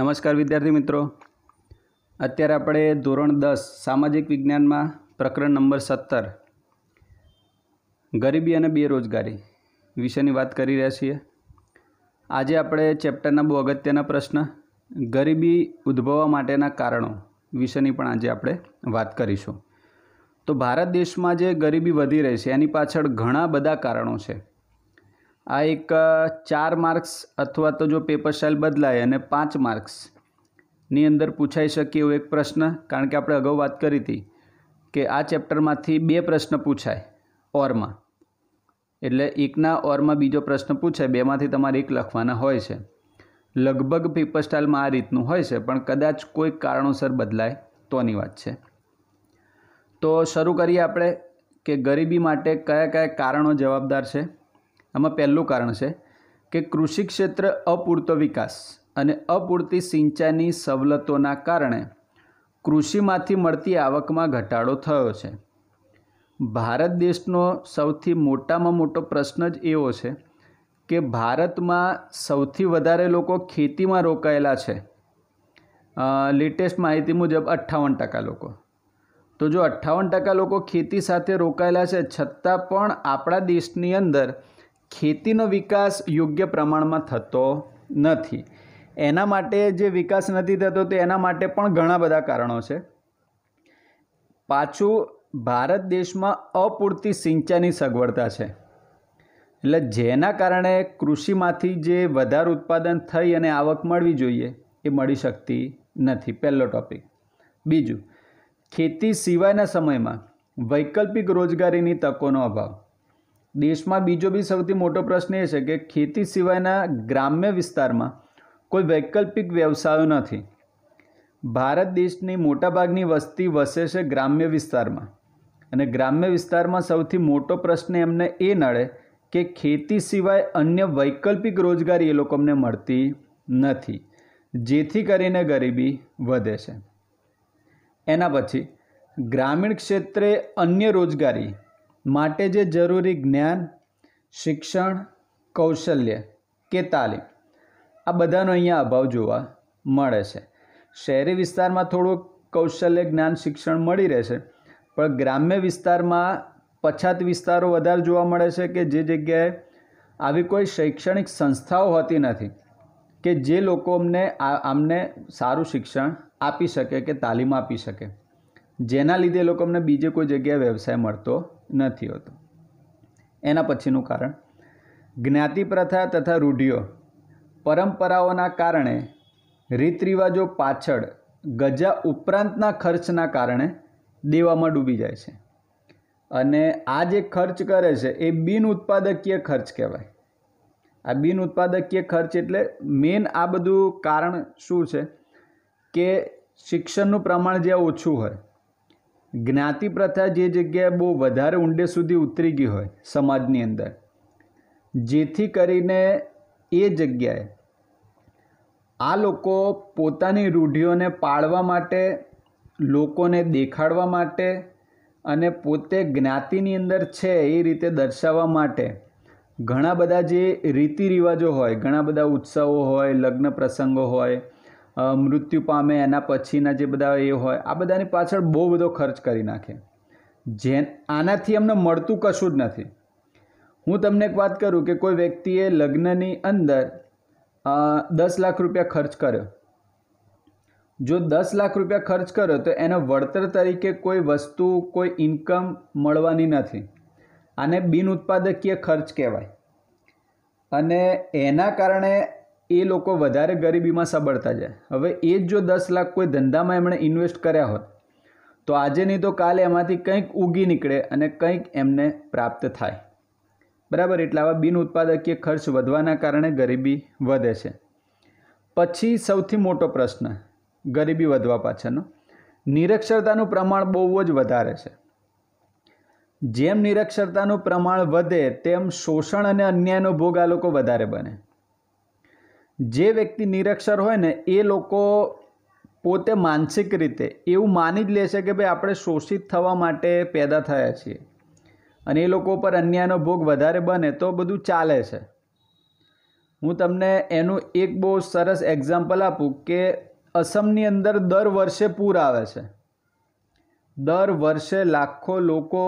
નમસ્કાર વિદ્યાર્થી મિત્રો અત્યારે આપણે ધોરણ દસ સામાજિક વિજ્ઞાનમાં પ્રકરણ નંબર સત્તર ગરીબી અને બેરોજગારી વિશેની વાત કરી રહ્યા છીએ આજે આપણે ચેપ્ટરના બહુ અગત્યના પ્રશ્ન ગરીબી ઉદ્ભવવા માટેના કારણો વિશેની પણ આજે આપણે વાત કરીશું તો ભારત દેશમાં જે ગરીબી વધી રહી છે એની પાછળ ઘણા બધા કારણો છે આ એક ચાર માર્ક્સ અથવા તો જો પેપર સ્ટાઇલ બદલાય અને પાંચ માર્ક્સની અંદર પૂછાઈ શકે એવો એક પ્રશ્ન કારણ કે આપણે અગાઉ વાત કરી હતી કે આ ચેપ્ટરમાંથી બે પ્રશ્ન પૂછાય ઓરમાં એટલે એકના ઓરમાં બીજો પ્રશ્ન પૂછાય બેમાંથી તમારે એક લખવાના હોય છે લગભગ પેપર સ્ટાઇલમાં આ રીતનું હોય છે પણ કદાચ કોઈ કારણોસર બદલાય તોની વાત છે તો શરૂ કરીએ આપણે કે ગરીબી માટે કયા કયા કારણો જવાબદાર છે આમાં પહેલું કારણ છે કે કૃષિ ક્ષેત્ર અપૂરતો વિકાસ અને અપૂરતી સિંચાઈની સવલતોના કારણે કૃષિમાંથી મળતી આવકમાં ઘટાડો થયો છે ભારત દેશનો સૌથી મોટામાં મોટો પ્રશ્ન જ એવો છે કે ભારતમાં સૌથી વધારે લોકો ખેતીમાં રોકાયેલા છે લેટેસ્ટ માહિતી મુજબ અઠ્ઠાવન ટકા લોકો તો જો અઠ્ઠાવન ટકા લોકો ખેતી સાથે રોકાયેલા છે છતાં પણ આપણા દેશની અંદર ખેતીનો વિકાસ યોગ્ય પ્રમાણમાં થતો નથી એના માટે જે વિકાસ નથી થતો તો એના માટે પણ ઘણા બધા કારણો છે પાછું ભારત દેશમાં અપૂરતી સિંચાઈની સગવડતા છે એટલે જેના કારણે કૃષિમાંથી જે વધારે ઉત્પાદન થઈ અને આવક મળવી જોઈએ એ મળી શકતી નથી પહેલો ટૉપિક બીજું ખેતી સિવાયના સમયમાં વૈકલ્પિક રોજગારીની તકોનો અભાવ દેશમાં બીજો બી સૌથી મોટો પ્રશ્ન એ છે કે ખેતી સિવાયના ગ્રામ્ય વિસ્તારમાં કોઈ વૈકલ્પિક વ્યવસાયો નથી ભારત દેશની મોટાભાગની વસ્તી વસે છે ગ્રામ્ય વિસ્તારમાં અને ગ્રામ્ય વિસ્તારમાં સૌથી મોટો પ્રશ્ન એમને એ નડે કે ખેતી સિવાય અન્ય વૈકલ્પિક રોજગારી એ લોકોને મળતી નથી જેથી કરીને ગરીબી વધે છે એના પછી ગ્રામીણ ક્ષેત્રે અન્ય રોજગારી માટે જે જરૂરી જ્ઞાન શિક્ષણ કૌશલ્ય કે તાલીમ આ બધાનો અહીંયા અભાવ જોવા મળે છે શહેરી વિસ્તારમાં થોડુંક કૌશલ્ય જ્ઞાન શિક્ષણ મળી રહેશે પણ ગ્રામ્ય વિસ્તારમાં પછાત વિસ્તારો વધારે જોવા મળે છે કે જે જગ્યાએ આવી કોઈ શૈક્ષણિક સંસ્થાઓ હોતી નથી કે જે લોકો અમને આમને સારું શિક્ષણ આપી શકે કે તાલીમ આપી શકે જેના લીધે એ લોકો અમને બીજે કોઈ જગ્યાએ વ્યવસાય મળતો નથી હોતો એના પછીનું કારણ જ્ઞાતિ પ્રથા તથા રૂઢિઓ પરંપરાઓના કારણે રીત રિવાજો પાછળ ગજા ઉપરાંતના ખર્ચના કારણે દેવામાં ડૂબી જાય છે અને આ જે ખર્ચ કરે છે એ બિન ઉત્પાદકીય ખર્ચ કહેવાય આ બિન ઉત્પાદકીય ખર્ચ એટલે મેઇન આ બધું કારણ શું છે કે શિક્ષણનું પ્રમાણ જ્યાં ઓછું હોય જ્ઞાતિ પ્રથા જે જગ્યાએ બહુ વધારે ઊંડે સુધી ઉતરી ગઈ હોય સમાજની અંદર જેથી કરીને એ જગ્યાએ આ લોકો પોતાની રૂઢિઓને પાળવા માટે લોકોને દેખાડવા માટે અને પોતે જ્ઞાતિની અંદર છે એ રીતે દર્શાવવા માટે ઘણા બધા જે રીતિ રિવાજો હોય ઘણા બધા ઉત્સવો હોય લગ્ન પ્રસંગો હોય મૃત્યુ પામે એના પછીના જે બધા એ હોય આ બધાની પાછળ બહુ બધો ખર્ચ કરી નાખે જે આનાથી અમને મળતું કશું જ નથી હું તમને એક વાત કરું કે કોઈ વ્યક્તિએ લગ્નની અંદર દસ લાખ રૂપિયા ખર્ચ કર્યો જો દસ લાખ રૂપિયા ખર્ચ કર્યો તો એનો વળતર તરીકે કોઈ વસ્તુ કોઈ ઇન્કમ મળવાની નથી આને બિનઉત્પાદકીય ખર્ચ કહેવાય અને એના કારણે એ લોકો વધારે ગરીબીમાં સબળતા જાય હવે એ જ જો દસ લાખ કોઈ ધંધામાં એમણે ઇન્વેસ્ટ કર્યા હોત તો આજે નહીં તો કાલે એમાંથી કંઈક ઉગી નીકળે અને કંઈક એમને પ્રાપ્ત થાય બરાબર એટલે આવા બિન ઉત્પાદકીય ખર્ચ વધવાના કારણે ગરીબી વધે છે પછી સૌથી મોટો પ્રશ્ન ગરીબી વધવા પાછળનો નિરક્ષરતાનું પ્રમાણ બહુ જ વધારે છે જેમ નિરક્ષરતાનું પ્રમાણ વધે તેમ શોષણ અને અન્યાયનો ભોગ આ લોકો વધારે બને જે વ્યક્તિ નિરક્ષર હોય ને એ લોકો પોતે માનસિક રીતે એવું માની જ લેશે કે ભાઈ આપણે શોષિત થવા માટે પેદા થયા છીએ અને એ લોકો પર અન્યાયનો ભોગ વધારે બને તો બધું ચાલે છે હું તમને એનું એક બહુ સરસ એક્ઝામ્પલ આપું કે અસમની અંદર દર વર્ષે પૂર આવે છે દર વર્ષે લાખો લોકો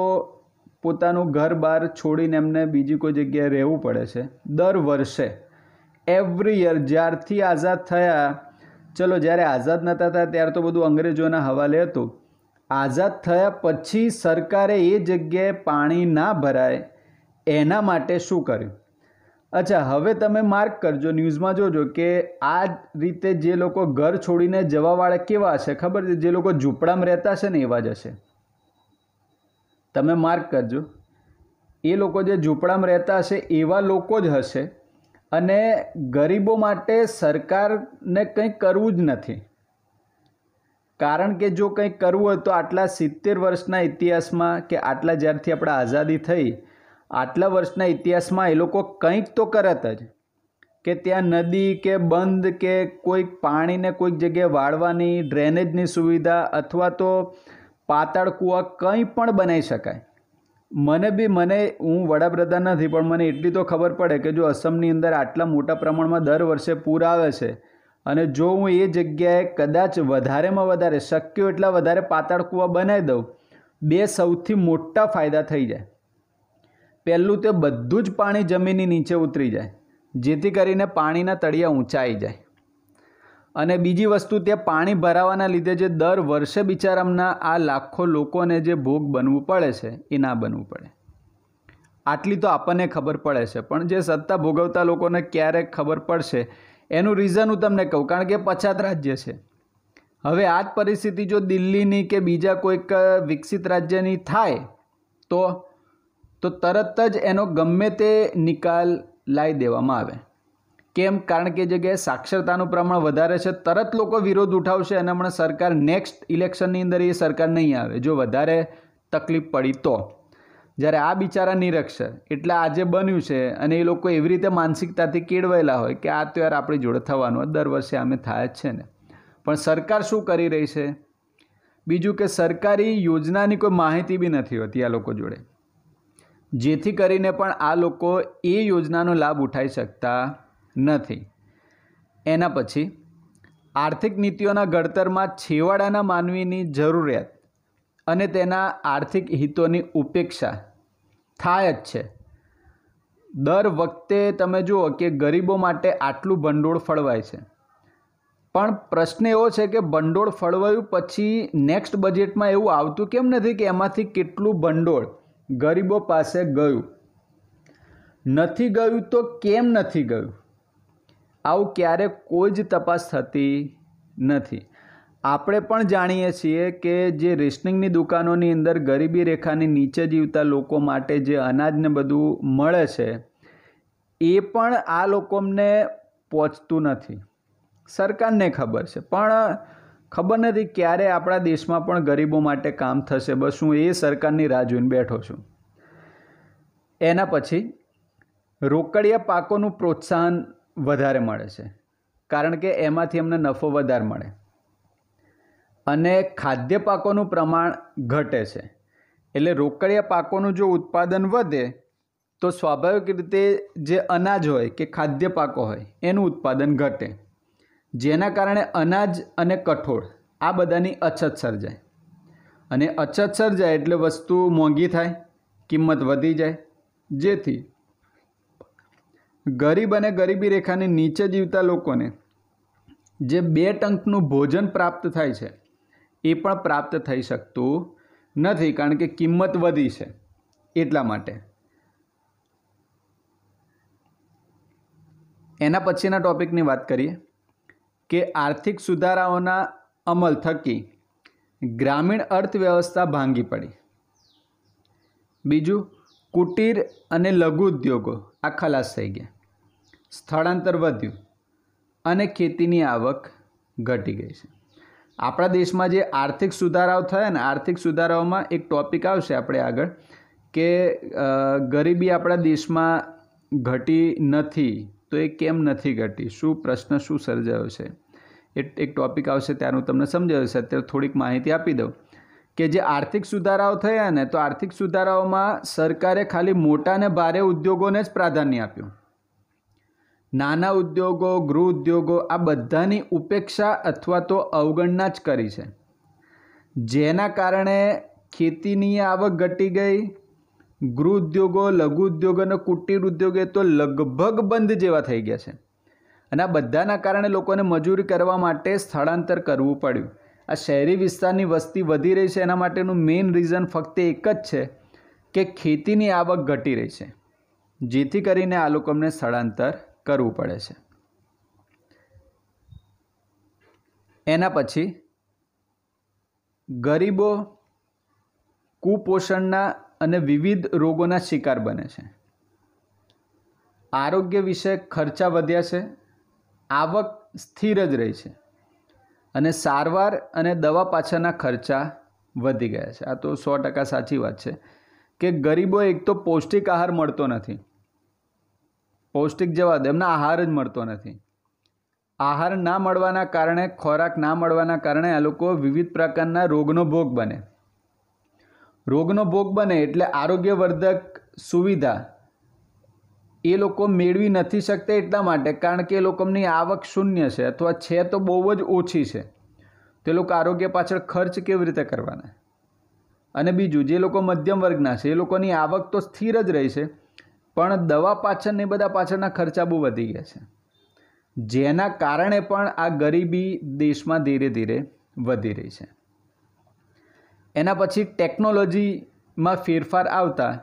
પોતાનું ઘર બહાર છોડીને એમને બીજી કોઈ જગ્યાએ રહેવું પડે છે દર વર્ષે એવરી યર જ્યારથી આઝાદ થયા ચલો જ્યારે આઝાદ નહોતા હતા ત્યારે તો બધું અંગ્રેજોના હવાલે હતું આઝાદ થયા પછી સરકારે એ જગ્યાએ પાણી ના ભરાય એના માટે શું કર્યું અચ્છા હવે તમે માર્ક કરજો ન્યૂઝમાં જોજો કે આ રીતે જે લોકો ઘર છોડીને જવાવાળા કેવા હશે ખબર છે જે લોકો ઝૂંપડામાં રહેતા હશે ને એવા જ હશે તમે માર્ક કરજો એ લોકો જે ઝૂંપડામાં રહેતા હશે એવા લોકો જ હશે અને ગરીબો માટે સરકારને કંઈ કરવું જ નથી કારણ કે જો કંઈ કરવું હોય તો આટલા સિત્તેર વર્ષના ઇતિહાસમાં કે આટલા જ્યારથી આપણે આઝાદી થઈ આટલા વર્ષના ઇતિહાસમાં એ લોકો કંઈક તો કરત જ કે ત્યાં નદી કે બંધ કે કોઈક પાણીને કોઈક જગ્યાએ વાળવાની ડ્રેનેજની સુવિધા અથવા તો પાતાળ કૂવા કંઈ પણ બનાવી શકાય મને બી મને હું વડાપ્રધાન નથી પણ મને એટલી તો ખબર પડે કે જો અસમની અંદર આટલા મોટા પ્રમાણમાં દર વર્ષે પૂર આવે છે અને જો હું એ જગ્યાએ કદાચ વધારેમાં વધારે શક્ય એટલા વધારે પાતાળ કૂવા બનાવી દઉં બે સૌથી મોટા ફાયદા થઈ જાય પહેલું તે બધું જ પાણી જમીનની નીચે ઉતરી જાય જેથી કરીને પાણીના તળિયા ઊંચાઈ જાય અને બીજી વસ્તુ તે પાણી ભરાવાના લીધે જે દર વર્ષે બિચારામના આ લાખો લોકોને જે ભોગ બનવું પડે છે એ ના બનવું પડે આટલી તો આપણને ખબર પડે છે પણ જે સત્તા ભોગવતા લોકોને ક્યારેક ખબર પડશે એનું રીઝન હું તમને કહું કારણ કે પછાત રાજ્ય છે હવે આ જ પરિસ્થિતિ જો દિલ્હીની કે બીજા કોઈક વિકસિત રાજ્યની થાય તો તો તરત જ એનો ગમે તે નિકાલ લાવી દેવામાં આવે કેમ કારણ કે જગ્યાએ સાક્ષરતાનું પ્રમાણ વધારે છે તરત લોકો વિરોધ ઉઠાવશે અને હમણાં સરકાર નેક્સ્ટ ઇલેક્શનની અંદર એ સરકાર નહીં આવે જો વધારે તકલીફ પડી તો જ્યારે આ બિચારા નિરક્ષર એટલે આજે બન્યું છે અને એ લોકો એવી રીતે માનસિકતાથી કેળવાયેલા હોય કે આ તો આપણી જોડે થવાનો દર વર્ષે અમે થાય જ છે ને પણ સરકાર શું કરી રહી છે બીજું કે સરકારી યોજનાની કોઈ માહિતી બી નથી હોતી આ લોકો જોડે જેથી કરીને પણ આ લોકો એ યોજનાનો લાભ ઉઠાવી શકતા નથી એના પછી આર્થિક નીતિઓના ઘડતરમાં છેવાડાના માનવીની જરૂરિયાત અને તેના આર્થિક હિતોની ઉપેક્ષા થાય જ છે દર વખતે તમે જુઓ કે ગરીબો માટે આટલું ભંડોળ ફળવાય છે પણ પ્રશ્ન એવો છે કે ભંડોળ ફળવાયું પછી નેક્સ્ટ બજેટમાં એવું આવતું કેમ નથી કે એમાંથી કેટલું ભંડોળ ગરીબો પાસે ગયું નથી ગયું તો કેમ નથી ગયું આવું ક્યારેક કોઈ જ તપાસ થતી નથી આપણે પણ જાણીએ છીએ કે જે રેશનિંગની દુકાનોની અંદર ગરીબી રેખાની નીચે જીવતા લોકો માટે જે અનાજને બધું મળે છે એ પણ આ લોકોને પહોંચતું નથી સરકારને ખબર છે પણ ખબર નથી ક્યારે આપણા દેશમાં પણ ગરીબો માટે કામ થશે બસ હું એ સરકારની રાહ જોઈને બેઠો છું એના પછી રોકડિયા પાકોનું પ્રોત્સાહન વધારે મળે છે કારણ કે એમાંથી એમને નફો વધારે મળે અને ખાદ્ય પાકોનું પ્રમાણ ઘટે છે એટલે રોકડિયા પાકોનું જો ઉત્પાદન વધે તો સ્વાભાવિક રીતે જે અનાજ હોય કે ખાદ્ય પાકો હોય એનું ઉત્પાદન ઘટે જેના કારણે અનાજ અને કઠોળ આ બધાની અછત સર્જાય અને અછત સર્જાય એટલે વસ્તુ મોંઘી થાય કિંમત વધી જાય જેથી ગરીબ અને ગરીબી રેખાની નીચે જીવતા લોકોને જે બે ટંકનું ભોજન પ્રાપ્ત થાય છે એ પણ પ્રાપ્ત થઈ શકતું નથી કારણ કે કિંમત વધી છે એટલા માટે એના પછીના ટૉપિકની વાત કરીએ કે આર્થિક સુધારાઓના અમલ થકી ગ્રામીણ અર્થવ્યવસ્થા ભાંગી પડી બીજું કુટીર અને લઘુ ઉદ્યોગો આ ખલાસ થઈ ગયા સ્થળાંતર વધ્યું અને ખેતીની આવક ઘટી ગઈ છે આપણા દેશમાં જે આર્થિક સુધારાઓ થયા ને આર્થિક સુધારાઓમાં એક ટોપિક આવશે આપણે આગળ કે ગરીબી આપણા દેશમાં ઘટી નથી તો એ કેમ નથી ઘટી શું પ્રશ્ન શું સર્જાયો છે એ એક ટૉપિક આવશે ત્યારે હું તમને છે અત્યારે થોડીક માહિતી આપી દઉં કે જે આર્થિક સુધારાઓ થયા ને તો આર્થિક સુધારાઓમાં સરકારે ખાલી મોટા ને ભારે ઉદ્યોગોને જ પ્રાધાન્ય આપ્યું નાના ઉદ્યોગો ગૃહ ઉદ્યોગો આ બધાની ઉપેક્ષા અથવા તો અવગણના જ કરી છે જેના કારણે ખેતીની આવક ઘટી ગઈ ગૃહ ઉદ્યોગો લઘુ ઉદ્યોગો અને કુટીર એ તો લગભગ બંધ જેવા થઈ ગયા છે અને આ બધાના કારણે લોકોને મજૂરી કરવા માટે સ્થળાંતર કરવું પડ્યું આ શહેરી વિસ્તારની વસ્તી વધી રહી છે એના માટેનું મેઇન રીઝન ફક્ત એક જ છે કે ખેતીની આવક ઘટી રહી છે જેથી કરીને આ લોકોને સ્થળાંતર કરવું પડે છે એના પછી ગરીબો કુપોષણના અને વિવિધ રોગોના શિકાર બને છે આરોગ્ય વિશે ખર્ચા વધ્યા છે આવક સ્થિર જ રહી છે અને સારવાર અને દવા પાછળના ખર્ચા વધી ગયા છે આ તો સો ટકા સાચી વાત છે કે ગરીબો એક તો પૌષ્ટિક આહાર મળતો નથી પૌષ્ટિક જવા દો એમના આહાર જ મળતો નથી આહાર ના મળવાના કારણે ખોરાક ના મળવાના કારણે આ લોકો વિવિધ પ્રકારના રોગનો ભોગ બને રોગનો ભોગ બને એટલે આરોગ્યવર્ધક સુવિધા એ લોકો મેળવી નથી શકતા એટલા માટે કારણ કે એ લોકોની આવક શૂન્ય છે અથવા છે તો બહુ જ ઓછી છે તે લોકો આરોગ્ય પાછળ ખર્ચ કેવી રીતે કરવાના અને બીજું જે લોકો મધ્યમ વર્ગના છે એ લોકોની આવક તો સ્થિર જ રહી છે પણ દવા પાછળને બધા પાછળના ખર્ચા બહુ વધી ગયા છે જેના કારણે પણ આ ગરીબી દેશમાં ધીરે ધીરે વધી રહી છે એના પછી ટેકનોલોજીમાં ફેરફાર આવતા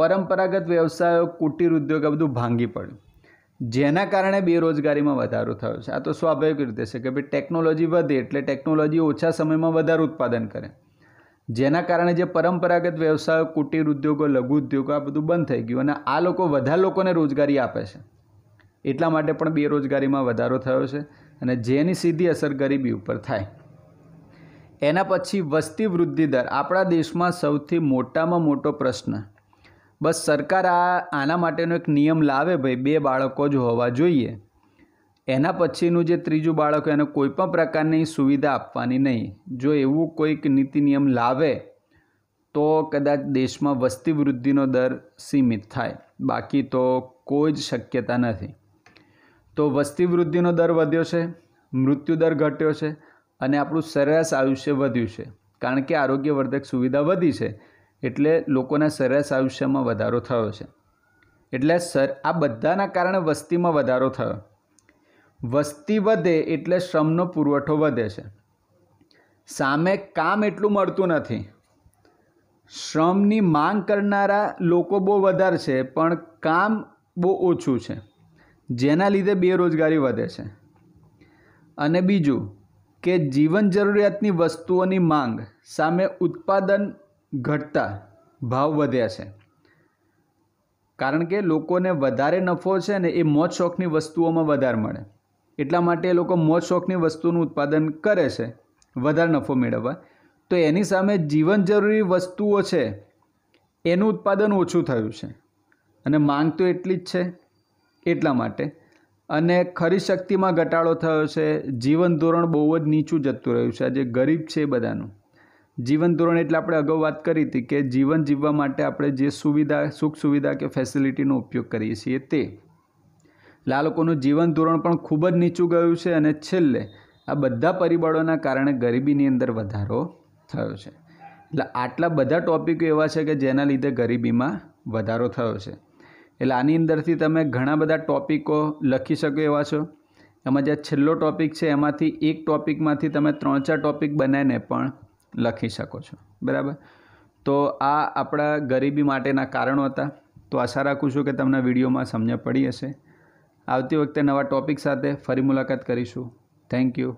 પરંપરાગત વ્યવસાયો કુટીર ઉદ્યોગ આ બધું ભાંગી પડ્યું જેના કારણે બેરોજગારીમાં વધારો થયો છે આ તો સ્વાભાવિક રીતે છે કે ભાઈ ટેકનોલોજી વધે એટલે ટેકનોલોજી ઓછા સમયમાં વધારે ઉત્પાદન કરે જેના કારણે જે પરંપરાગત વ્યવસાયો કુટીર ઉદ્યોગો લઘુ ઉદ્યોગો આ બધું બંધ થઈ ગયું અને આ લોકો વધારે લોકોને રોજગારી આપે છે એટલા માટે પણ બેરોજગારીમાં વધારો થયો છે અને જેની સીધી અસર ગરીબી ઉપર થાય એના પછી વસ્તી વૃદ્ધિ દર આપણા દેશમાં સૌથી મોટામાં મોટો પ્રશ્ન બસ સરકાર આ આના માટેનો એક નિયમ લાવે ભાઈ બે બાળકો જ હોવા જોઈએ એના પછીનું જે ત્રીજું બાળક એને કોઈ પણ પ્રકારની સુવિધા આપવાની નહીં જો એવું કોઈક નીતિ નિયમ લાવે તો કદાચ દેશમાં વસ્તી વૃદ્ધિનો દર સીમિત થાય બાકી તો કોઈ જ શક્યતા નથી તો વસ્તી વૃદ્ધિનો દર વધ્યો છે મૃત્યુદર ઘટ્યો છે અને આપણું સરેરાશ આયુષ્ય વધ્યું છે કારણ કે આરોગ્યવર્ધક સુવિધા વધી છે એટલે લોકોના સરેરાશ આયુષ્યમાં વધારો થયો છે એટલે સર આ બધાના કારણે વસ્તીમાં વધારો થયો વસ્તી વધે એટલે શ્રમનો પુરવઠો વધે છે સામે કામ એટલું મળતું નથી શ્રમની માંગ કરનારા લોકો બહુ વધારે છે પણ કામ બહુ ઓછું છે જેના લીધે બેરોજગારી વધે છે અને બીજું કે જીવન જરૂરિયાતની વસ્તુઓની માંગ સામે ઉત્પાદન ઘટતા ભાવ વધ્યા છે કારણ કે લોકોને વધારે નફો છે ને એ મોજ શોખની વસ્તુઓમાં વધારે મળે એટલા માટે એ લોકો મોજ શોખની વસ્તુનું ઉત્પાદન કરે છે વધારે નફો મેળવવા તો એની સામે જીવન જરૂરી વસ્તુઓ છે એનું ઉત્પાદન ઓછું થયું છે અને માંગ તો એટલી જ છે એટલા માટે અને ખરી શક્તિમાં ઘટાડો થયો છે જીવન ધોરણ બહુ જ નીચું જતું રહ્યું છે આજે ગરીબ છે બધાનું જીવન ધોરણ એટલે આપણે અગાઉ વાત કરી હતી કે જીવન જીવવા માટે આપણે જે સુવિધા સુખ સુવિધા કે ફેસિલિટીનો ઉપયોગ કરીએ છીએ તે એટલે લોકોનું જીવન ધોરણ પણ ખૂબ જ નીચું ગયું છે અને છેલ્લે આ બધા પરિબળોના કારણે ગરીબીની અંદર વધારો થયો છે એટલે આટલા બધા ટોપિકો એવા છે કે જેના લીધે ગરીબીમાં વધારો થયો છે એટલે આની અંદરથી તમે ઘણા બધા ટોપિકો લખી શકો એવા છો એમાં જે છેલ્લો ટોપિક છે એમાંથી એક ટોપિકમાંથી તમે ત્રણ ચાર ટૉપિક બનાવીને પણ લખી શકો છો બરાબર તો આ આપણા ગરીબી માટેના કારણો હતા તો આશા રાખું છું કે તમને વિડીયોમાં સમજ પડી હશે આવતી વખતે નવા ટૉપિક સાથે ફરી મુલાકાત કરીશું થેન્ક યુ